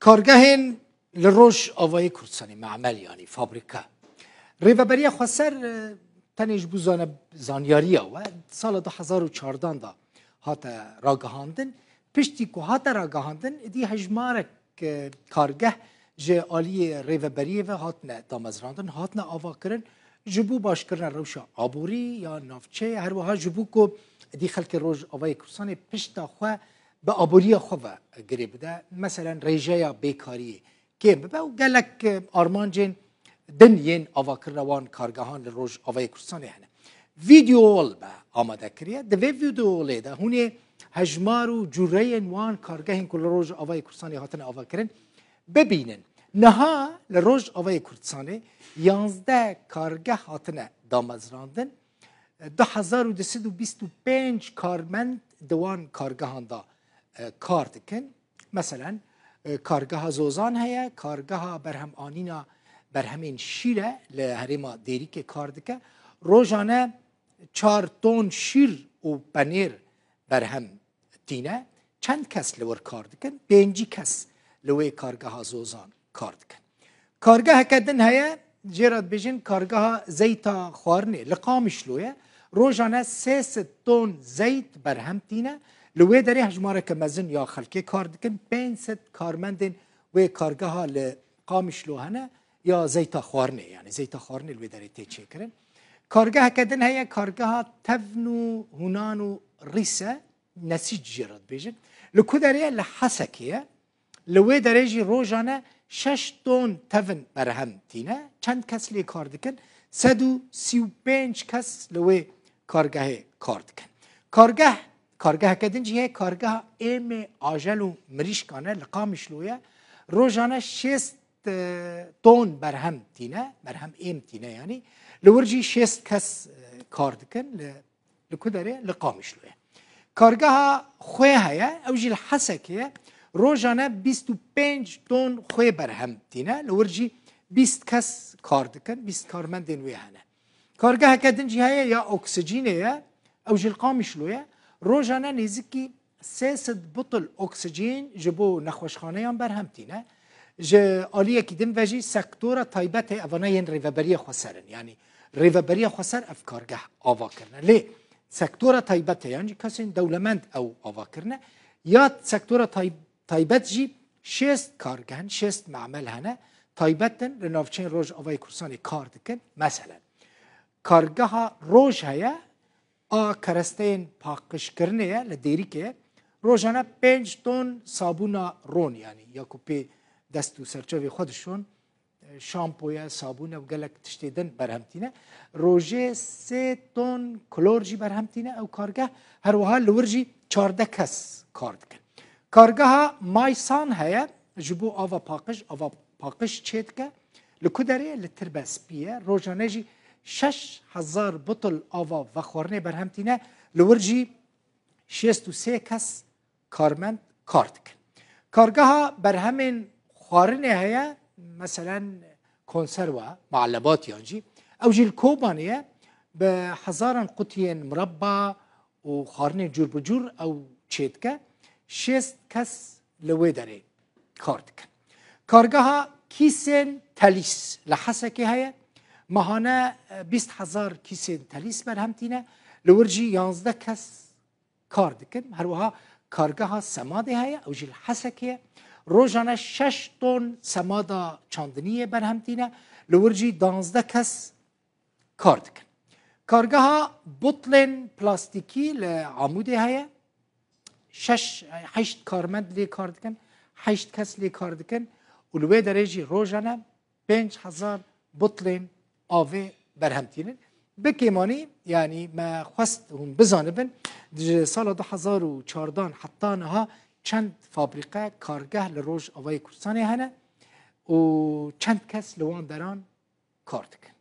کارگاه لروش آوای کردستانی معمل یعنی فابریکا ریوبری خسر تنش بوزان زانیاری و سال 2014 دا هات را گهاندن پشتی که هات را گهاندن دی هجمارک کارگه جه آلی ریوبری و هاتنه دامزراندن هاتنه آوا کرن جبو باش کردن روشا آبوری یا نافچه هر وها جبو کو دی خلک روش آوای کردستانی پشت خو به آبوری خود گری بده مثلا رژه بیکاری که به و گلک آرمانجین دن ین آواکر روان کارگاهان روش آوای کردستان هنه ویدیوال به آماده کریه دو ویدیوال ده هونه هجمار و جوره وان کارگاهین کل روش آوای کردستان هاتن آوا کرن ببینن نها لروج آوای کردستان یانزده کارگاه هاتن دامزراندن 2025 کارمند دوان کارگاهان دا کارتکن مثلا کارگاه زوزان هەیە کارگەها بەرهەم ئانینا بەرهەمین شیرە لە هەرێما دێریکە کاردەکە ڕۆژانە چار تۆن شیر و پەنێر بەرهەم تینە چەند کەس لەوەەر کار دکن پێنجی کەس لەوەی کارگەها زۆزان کار دکن کارگەهەکە دن هەیە جێرات بێژین کارگەها زەیتا خواردنێ لە قامیشلوە ڕۆژانە سێ تۆن زەیت بەرهەمتینە لەوێ دەری هەژمارە کە مەزن یا خەلکی کار دکن 500 کارمەندین وێ کارگەها لە قامیشلو هەنە یا زەیتا خواردنێ یانی زەیتا خواردنێ لێ دەری تێچێکردن کارگەهکەدن هەیە کارگەها تەڤن و هوان و ڕیسە نەسی جێرت بێژن لە کودەریە لە حەسەکیە لەوێ دەرێژی ڕۆژانە 6 تۆن تەڤن بەرهەمتینە چەند کەس لێ کار دکن 1 و 35 کەس لەوێ کارگاه کارد کن کارگاه کارگاه کدن جیه کارگاه ایم آجل و مریش کانه لقامش لویه روزانه شست تون برهم تینه برهم ایم تینه یعنی لورجی شست کس کار دکن لکدره لقامش لویه کارگاه خویه هیا او جیل حسکیه روزانه 25 تون خوی برهم تینه لورجی 20 کس کار دکن 20 کارمندین وی هنه کارگەهەکە دنجی هەیە یا ئۆکسسیجینەیە ئەو ژلقا میشلوە ڕۆژانە نێزیکی سێسد بتل ئۆکسسیجین ji بۆ نەخۆشخانەیان بەرهەمتینە ji ئالیەکی دمڤژی سەکتۆرە تایبەتێ ئەڤەنەیەن ڕێڤەبەریە خۆسەرن ینی ڕێڤەبەریە خۆسەر ئەف کارگەه ئاواکردە لێ سەکتۆرە تایبەتە یانجی کەسین دەولەمەند ئەو ئاواکردە یا سەکتۆرە تایبەت جی شێست کارگەن شێست معمەل هەنە تایبەتن لە ناوچین ڕۆژ ئەوەی کورسانی کار دکن مەسەلەن کارگاه روش هیا آ کرستین پاکش کرنه یا لدیری که روزانه پنج تون صابون رون یعنی یا کوپی دست و سرچاوی خودشون شامپو یا صابون و گلک تشتیدن برهمتینه روزه سه تون کلور جی برهمتینه او کارگاه هر وها لور جی چارده کس کار دکن کارگاه مایسان هیا جبو آوا پاکش آوا پاکش چید که لکو داره لتربس بیه روزانه جی شش هزار بطل آوا و خورنه بر همتینه لورجی شیست و سه کس کارمند کار کن کارگاه بر همین خورنه هیا مثلا کنسر و معلبات یانجی او جیل کوبانیه به هزاران قطی مربع و خورنه جور بجور او که شیست کس لوی داره کار کن کارگاه کیسن تلیس لحسه که Mahane 20 hazar kişinin telis merhemtine لورجی یانزده کس کار دکن هر وها کارگاه سماده هیا او جل حسکه روزانه شش تن سمادا چاندنیه برهمتینه لورجی دانزده کس کار دکن کارگاه بطلن پلاستیکی لعموده هیا شش هشت کارمند لی کار دکن هشت کس لی کار دکن و لوی درجی روزانه پنج هزار بطلن آوه برهمتینن به کیمانی یعنی ما خواست اون بزانبن سال 2014 حتی نها چند فابریقه کارگه لروج آوای کردستانی هنه و چند کس لوان دران کار دکن